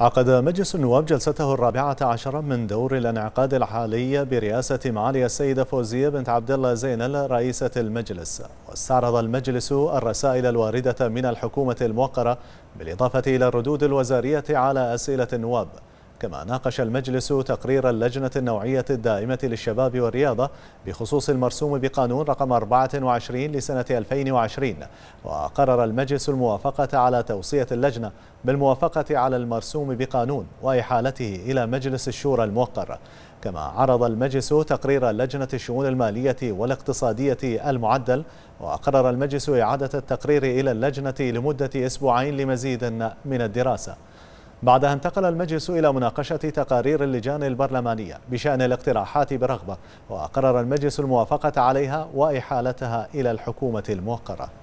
عقد مجلس النواب جلسته الرابعة عشر من دور الانعقاد الحالي برئاسة معالي السيدة فوزية بنت عبد الله زينل رئيسة المجلس واستعرض المجلس الرسائل الواردة من الحكومة الموقرة بالإضافة إلى الردود الوزارية على أسئلة النواب كما ناقش المجلس تقرير اللجنة النوعية الدائمة للشباب والرياضة بخصوص المرسوم بقانون رقم 24 لسنة 2020 وقرر المجلس الموافقة على توصية اللجنة بالموافقة على المرسوم بقانون وإحالته إلى مجلس الشورى الموقر كما عرض المجلس تقرير لجنة الشؤون المالية والاقتصادية المعدل وقرر المجلس إعادة التقرير إلى اللجنة لمدة أسبوعين لمزيد من الدراسة بعدها انتقل المجلس إلى مناقشة تقارير اللجان البرلمانية بشأن الاقتراحات برغبة وقرر المجلس الموافقة عليها وإحالتها إلى الحكومة الموقرة